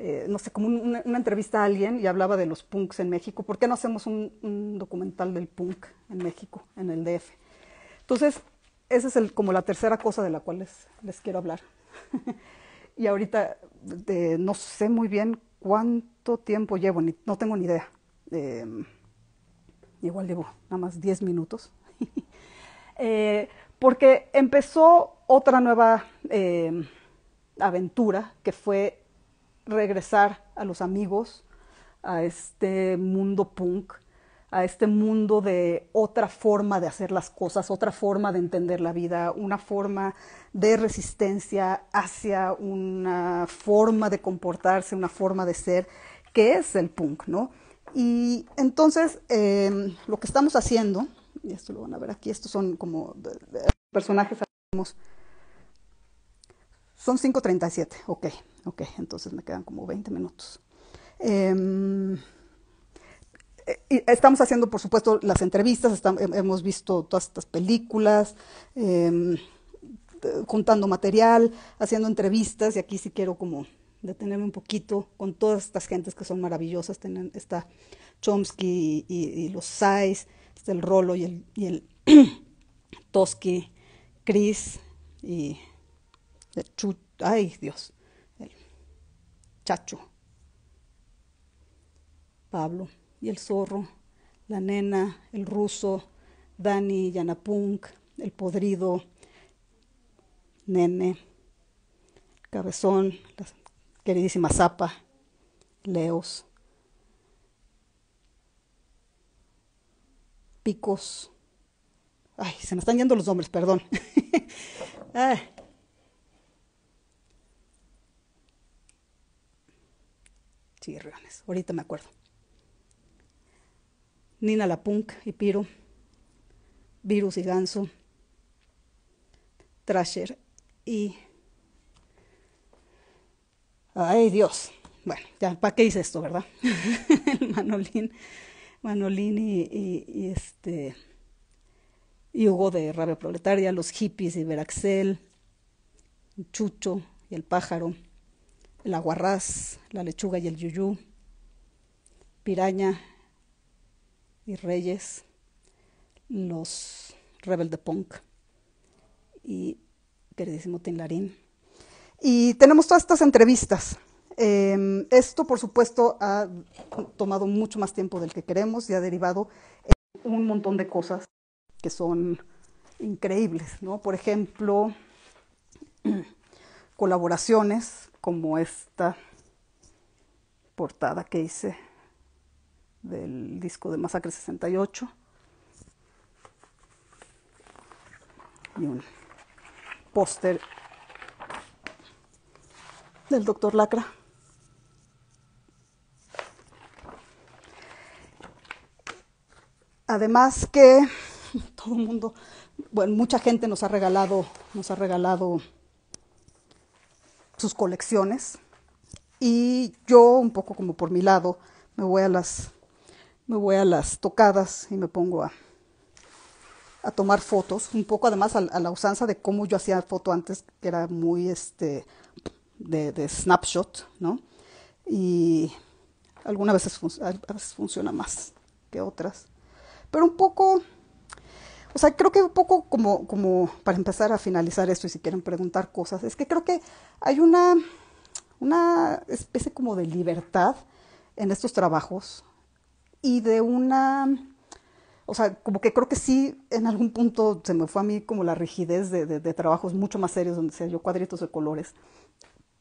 eh, no sé, como una, entrevista a alguien y hablaba de los punks en México. ¿Por qué no hacemos un, documental del punk en México, en el DF? Entonces, esa es el, como la tercera cosa de la cual les, quiero hablar. y ahorita no sé muy bien cuánto tiempo llevo, no tengo ni idea. Em, igual llevo nada más 10 minutos. Eh, porque empezó otra nueva em, aventura que fue regresar a los amigos, a este mundo punk, a este mundo de otra forma de hacer las cosas, otra forma de entender la vida, una forma de resistencia hacia una forma de comportarse, una forma de ser, que es el punk, ¿no? Y entonces em, lo que estamos haciendo, y esto lo van a ver aquí, estos son como personajes que son 5.37, ok, ok, entonces me quedan como 20 minutos. Em, eh, estamos haciendo, por supuesto, las entrevistas, hemos visto todas estas películas, em, eh, juntando material, haciendo entrevistas, y aquí sí quiero como detenerme un poquito con todas estas gentes que son maravillosas, está Chomsky y, los Sais, está el Rolo y el, Toski, Chris y ay, Dios. chacho. Pablo y el zorro, la nena, el ruso, Dani, Yanapunk, el podrido, nene, cabezón, la queridísima Zapa, Leos, Picos. Ay, se me están yendo los nombres, perdón. Ah, chirriones, ahorita me acuerdo. Nina la Punk y Piro, Virus y Ganso, Trasher y... ¡Ay Dios! Bueno, ya, ¿para qué hice esto, verdad? El Manolín, Manolín y, este... Y Hugo de Rabia Proletaria, los hippies y Veraxel, Chucho y el pájaro el aguarrás, la lechuga y el yuyú, piraña y reyes, los rebel punk y queridísimo Tinlarín. Y tenemos todas estas entrevistas. Em, esto, por supuesto, ha tomado mucho más tiempo del que queremos y ha derivado en un montón de cosas que son increíbles, ¿no? Por ejemplo, colaboraciones como esta portada que hice del disco de Masacre 68. Y un póster del doctor Lacra. Además que todo el mundo, bueno, mucha gente nos ha regalado, nos ha regalado sus colecciones. Y yo, un poco como por mi lado, me voy a las, me voy a las tocadas y me pongo a, a tomar fotos, un poco además a, la usanza de cómo yo hacía foto antes, que era muy este, de, snapshot, ¿no? Y algunas veces funciona más que otras. Pero un poco o sea, creo que un poco como, para empezar a finalizar esto y si quieren preguntar cosas, es que creo que hay una, especie como de libertad en estos trabajos y de una, o sea, como que creo que sí, en algún punto se me fue a mí como la rigidez de, trabajos mucho más serios donde se yo cuadritos de colores,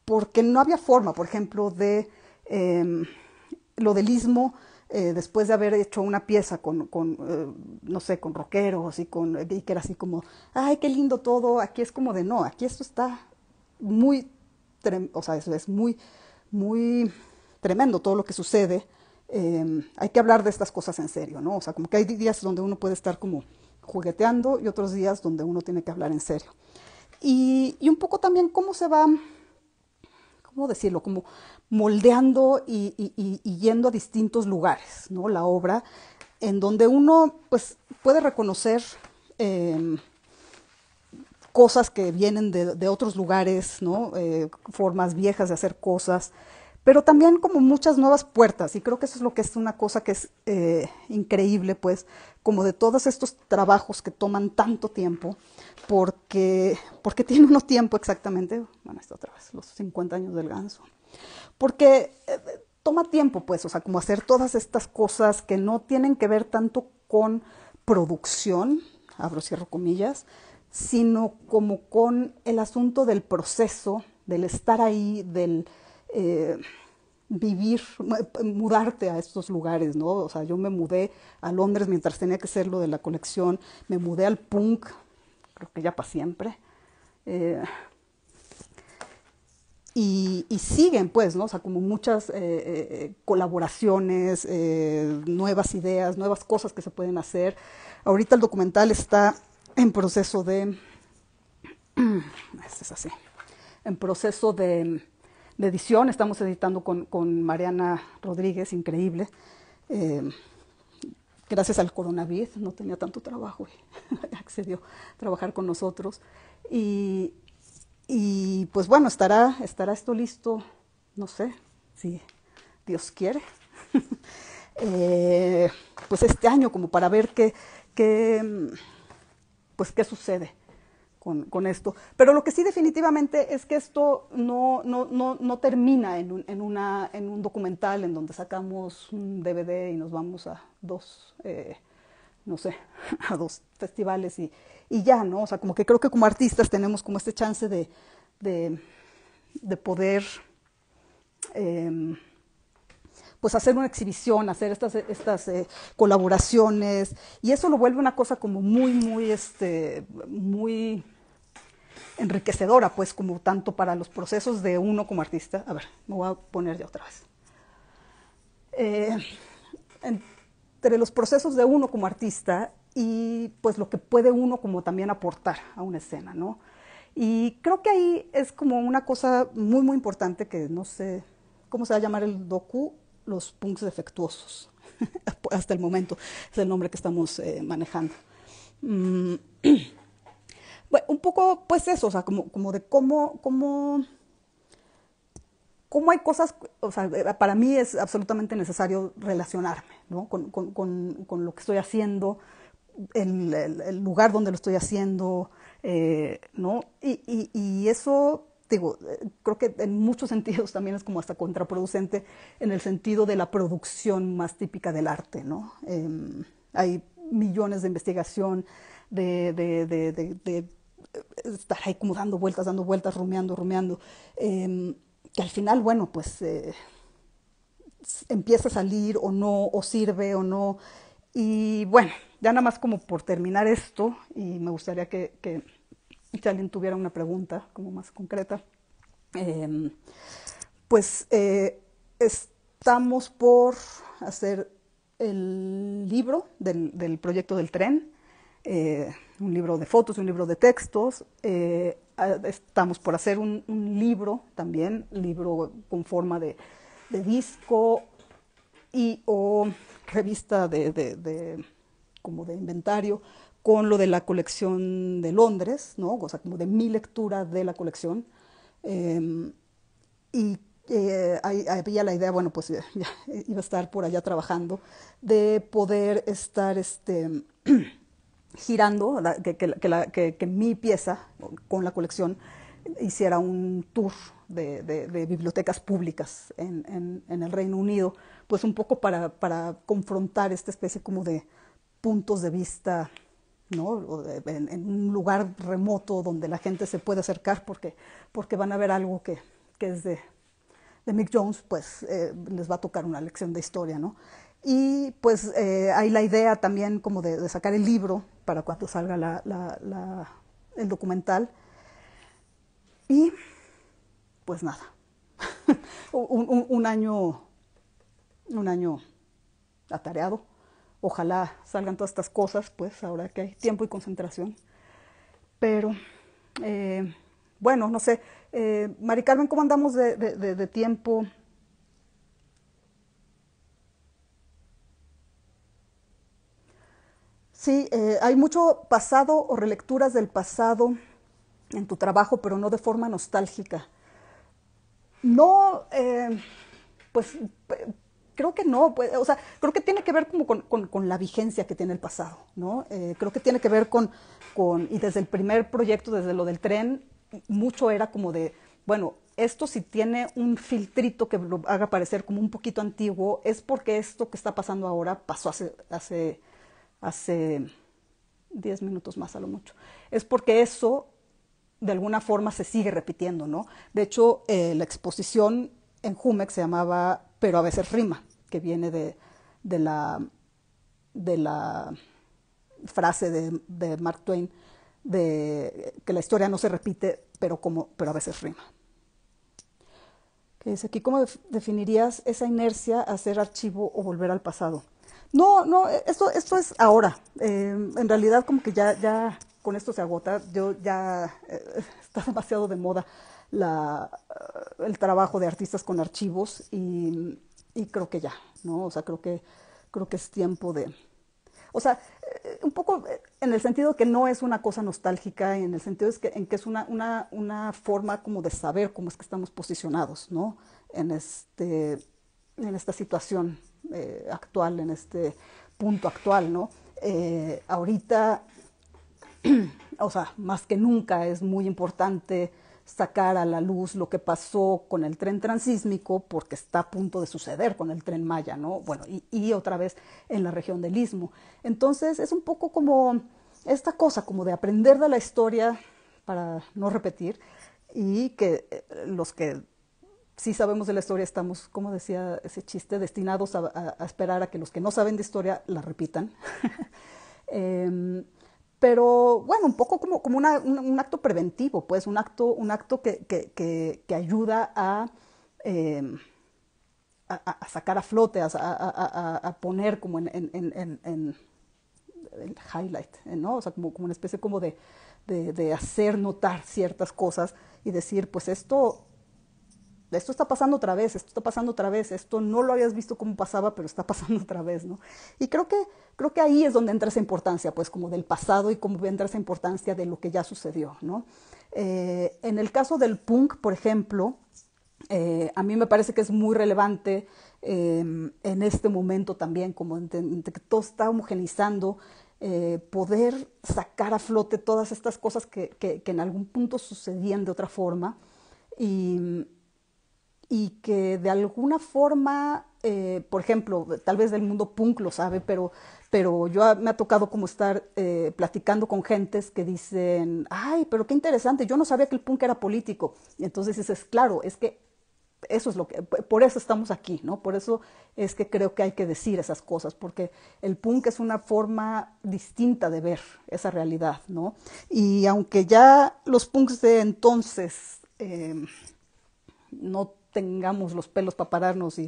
porque no había forma, por ejemplo, de em, lo del istmo eh, después de haber hecho una pieza con, eh, no sé, con rockeros y, con, y que era así como, ay, qué lindo todo, aquí es como de no, aquí esto está muy, o sea, eso es muy, muy tremendo todo lo que sucede. Em, hay que hablar de estas cosas en serio, ¿no? O sea, como que hay días donde uno puede estar como jugueteando y otros días donde uno tiene que hablar en serio. Y, y un poco también cómo se va decirlo? Como moldeando y, yendo a distintos lugares, ¿no? La obra, en donde uno pues, puede reconocer em, cosas que vienen de, otros lugares, ¿no? Eh, formas viejas de hacer cosas, pero también como muchas nuevas puertas, y creo que eso es lo que es una cosa que es eh, increíble, pues, como de todos estos trabajos que toman tanto tiempo, porque, tiene unos tiempo exactamente, bueno, esto otra vez, los 50 años del ganso, porque eh, toma tiempo, pues, o sea, como hacer todas estas cosas que no tienen que ver tanto con producción, abro, cierro comillas, sino como con el asunto del proceso, del estar ahí, del... Eh, vivir, mudarte a estos lugares, ¿no? O sea, yo me mudé a Londres mientras tenía que hacer lo de la colección, me mudé al punk creo que ya para siempre. Eh, y, siguen, pues, ¿no? O sea, como muchas eh, eh, colaboraciones, nuevas ideas, nuevas cosas que se pueden hacer. Ahorita el documental está en proceso de. Este es así. En proceso de, de edición. Estamos editando con, con Mariana Rodríguez, increíble gracias al coronavirus, no tenía tanto trabajo y accedió a trabajar con nosotros. Y, pues bueno, estará, estará esto listo, no sé, si Dios quiere, eh, pues este año como para ver qué, qué, pues qué sucede con, con, esto. Pero lo que sí definitivamente es que esto no, no, no, no termina en un, en, una, en un documental en donde sacamos un DVD y nos vamos a dos, eh, no sé, a dos festivales y, y ya, ¿no? O sea, como que creo que como artistas tenemos como este chance de, de, poder... Em, pues hacer una exhibición, hacer estas, estas eh, colaboraciones, y eso lo vuelve una cosa como muy, muy, este, muy enriquecedora, pues, como tanto para los procesos de uno como artista. A ver, me voy a poner ya otra vez. Eh, entre los procesos de uno como artista y pues lo que puede uno como también aportar a una escena, ¿no? Y creo que ahí es como una cosa muy, muy importante que no sé cómo se va a llamar el docu, los punks defectuosos, hasta el momento, es el nombre que estamos eh, manejando. Mm, Bueno, un poco, pues eso, o sea, como, como de cómo, cómo, hay cosas, o sea, para mí es absolutamente necesario relacionarme, ¿no? Con, con, con, lo que estoy haciendo, el, lugar donde lo estoy haciendo, eh, ¿no? Y, y, eso digo, creo que en muchos sentidos también es como hasta contraproducente en el sentido de la producción más típica del arte, ¿no? Em, hay millones de investigación, de estar ahí como dando vueltas, dando vueltas, rumeando, rumeando, em, que al final, bueno, pues eh, empieza a salir o no, o sirve o no. Y bueno, ya nada más como por terminar esto, y me gustaría que, que, alguien tuviera una pregunta como más concreta, em, pues eh, estamos por hacer el libro del, del proyecto del tren. Eh, un libro de fotos, un libro de textos. Eh, estamos por hacer un, libro también, libro con forma de, disco y o revista de, como de inventario con lo de la colección de Londres, ¿no? o sea, como de mi lectura de la colección. Em, y eh, había la idea, bueno, pues iba a estar por allá trabajando, de poder estar este, girando, que, que, que, mi pieza con la colección hiciera un tour de, de, bibliotecas públicas en, en, el Reino Unido, pues un poco para, para, confrontar esta especie como de puntos de vista, ¿no? En, en, un lugar remoto donde la gente se puede acercar porque, porque van a ver algo que, es de, de, Mick Jones, pues eh, les va a tocar una lección de historia, ¿no? Y pues eh, hay la idea también como de, sacar el libro para cuando salga el documental. Y pues nada, un, año, un año atareado. Ojalá salgan todas estas cosas, pues ahora que hay tiempo y concentración. Pero eh, bueno, no sé, eh, Mari Carmen, ¿cómo andamos de tiempo? Sí, eh, hay mucho pasado o relecturas del pasado en tu trabajo, pero no de forma nostálgica. No, eh, pues creo que no, pues, o sea, creo que tiene que ver como con, la vigencia que tiene el pasado, ¿no? Eh, creo que tiene que ver con, con, y desde el primer proyecto, desde lo del tren, mucho era como de, bueno, esto si tiene un filtrito que lo haga parecer como un poquito antiguo, es porque esto que está pasando ahora pasó hace hace diez minutos más a lo mucho. Es porque eso de alguna forma se sigue repitiendo, ¿no? De hecho, eh, la exposición en Jumex se llamaba Pero a veces rima, que viene de, de, la, frase de, Mark Twain de que la historia no se repite, pero, como, pero a veces rima. aquí, ¿cómo definirías esa inercia a hacer archivo o volver al pasado? No, no, e, esto, esto es ahora. Em, en realidad como que ya, ya con esto se agota. Yo ya eh, está demasiado de moda eh, el trabajo de artistas con archivos y, creo que ya, ¿no? O sea, creo que, creo que es tiempo de... O sea, eh, un poco en el sentido que no es una cosa nostálgica, en el sentido es que, en que es una, una, una forma como de saber cómo es que estamos posicionados, ¿no? En, este, en esta situación eh, actual, en este punto actual, ¿no? Eh, ahorita, o sea, más que nunca es muy importante sacar a la luz lo que pasó con el tren transísmico porque está a punto de suceder con el tren Maya, ¿no? Bueno, y, y, otra vez en la región del Istmo. Entonces es un poco como esta cosa, como de aprender de la historia para no repetir y que eh, los que si sabemos de la historia estamos, como decía ese chiste, destinados a, esperar a que los que no saben de historia la repitan. Em, pero bueno, un poco como, como un, acto preventivo, pues un acto, un acto que, que, que, ayuda em, a, a, sacar a flote, a, poner como en, en, highlight, ¿eh? ¿no? O sea, como, una especie como de, hacer notar ciertas cosas y decir, pues esto, esto está pasando otra vez, esto está pasando otra vez, esto no lo habías visto como pasaba, pero está pasando otra vez, ¿no? Y creo que, creo que ahí es donde entra esa importancia, pues como del pasado y como entra esa importancia de lo que ya sucedió, ¿no? Eh, en el caso del punk, por ejemplo, eh, a mí me parece que es muy relevante em, en este momento también, como que todo está homogenizando, eh, poder sacar a flote todas estas cosas que, que, en algún punto sucedían de otra forma. Y, y que de alguna forma, eh, por ejemplo, tal vez del mundo punk lo sabe, pero, pero yo me ha tocado como estar eh, platicando con gentes que dicen, ay, pero qué interesante, yo no sabía que el punk era político. Y entonces dices, claro, es que eso es lo que, por eso estamos aquí, ¿no? Por eso es que creo que hay que decir esas cosas, porque el punk es una forma distinta de ver esa realidad, ¿no? Y aunque ya los punks de entonces eh, no tengamos los pelos para pararnos y,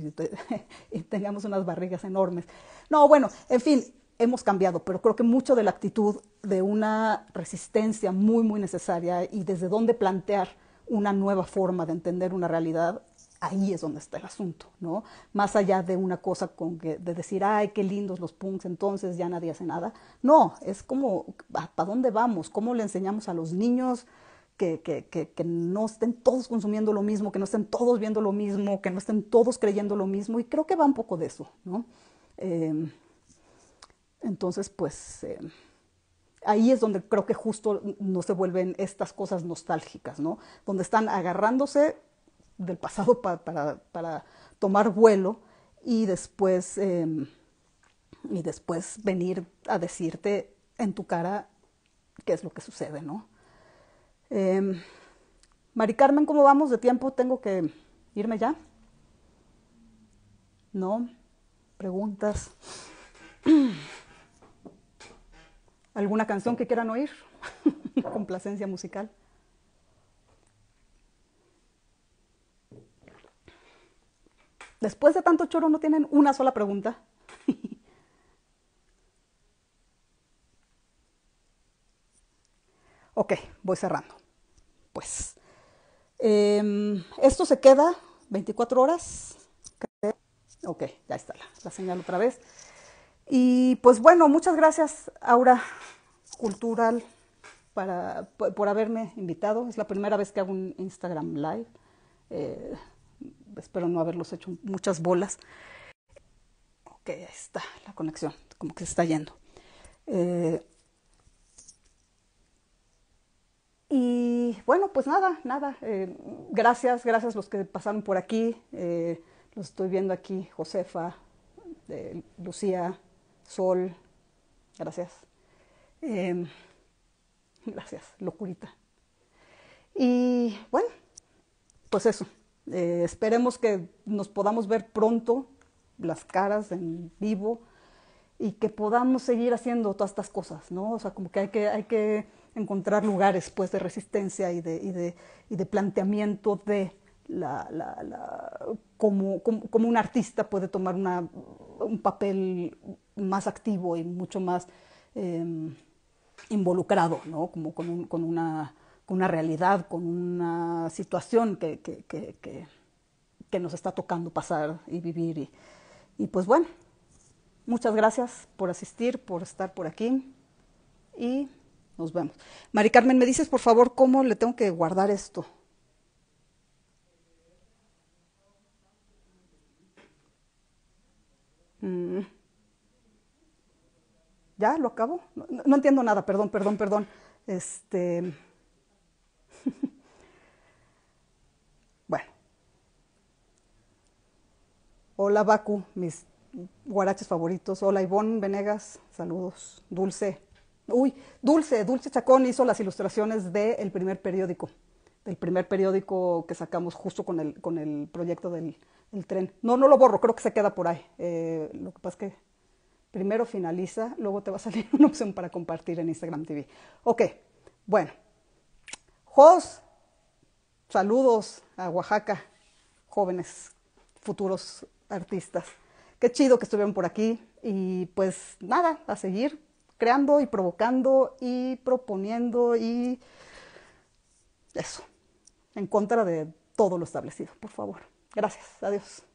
tengamos unas barrigas enormes. No, bueno, en fin, hemos cambiado, pero creo que mucho de la actitud de una resistencia muy, muy necesaria y desde dónde plantear una nueva forma de entender una realidad, ahí es donde está el asunto, ¿no? Más allá de una cosa con que, de decir, ay, qué lindos los punks, entonces ya nadie hace nada. No, es como, ¿para dónde vamos? ¿Cómo le enseñamos a los niños? que, no estén todos consumiendo lo mismo, que no estén todos viendo lo mismo, que no estén todos creyendo lo mismo, y creo que va un poco de eso, ¿no? Em, entonces, pues em, ahí es donde creo que justo no se vuelven estas cosas nostálgicas, ¿no? Donde están agarrándose del pasado para, tomar vuelo y después, em, y después venir a decirte en tu cara qué es lo que sucede, ¿no? Em, Mari Carmen, ¿cómo vamos de tiempo? ¿Tengo que irme ya? ¿No? ¿Preguntas? ¿Alguna canción que quieran oír? Complacencia musical. Después de tanto choro no tienen una sola pregunta. ok, voy cerrando. Pues, em, esto se queda 24 horas. Ok, ya está la, señal otra vez. Y pues bueno, muchas gracias, Aura Cultural, por, haberme invitado. Es la primera vez que hago un Instagram Live. Eh, espero no haberlos hecho muchas bolas. Ok, ahí está la conexión, como que se está yendo. Eh, Y bueno, pues nada, nada. Eh, gracias, gracias los que pasaron por aquí. Eh, los estoy viendo aquí, Josefa, Lucía, Sol. Gracias. Em, gracias, locurita. Y bueno, pues eso. Eh, esperemos que nos podamos ver pronto las caras en vivo y que podamos seguir haciendo todas estas cosas, ¿no? O sea, como que hay que, hay que encontrar lugares pues, de resistencia y de, y de, y de planteamiento de la, la, la cómo, como, un artista puede tomar un papel más activo y mucho más em, involucrado, ¿no? como con, con, una, con, una, realidad, con una situación que, que, nos está tocando pasar y vivir. Y, y pues bueno, muchas gracias por asistir, por estar por aquí y nos vemos. Mari Carmen, ¿me dices por favor cómo le tengo que guardar esto? Mm. ¿Ya lo acabo? No, entiendo nada, perdón, perdón, perdón. Este. bueno. Hola, Baku, mis guaraches favoritos. Hola, Ivonne Venegas, saludos. Dulce, uy, Dulce, Dulce Chacón hizo las ilustraciones del primer periódico, del primer periódico que sacamos justo con el, con el proyecto del tren. No, no lo borro, creo que se queda por ahí. Eh, lo que pasa es que primero finaliza, luego te va a salir una opción para compartir en Instagram TV. Ok, bueno. Jos, saludos a Oaxaca, jóvenes, futuros artistas. Qué chido que estuvieron por aquí y pues nada, a seguir creando y provocando y proponiendo y eso, en contra de todo lo establecido, por favor. Gracias, adiós.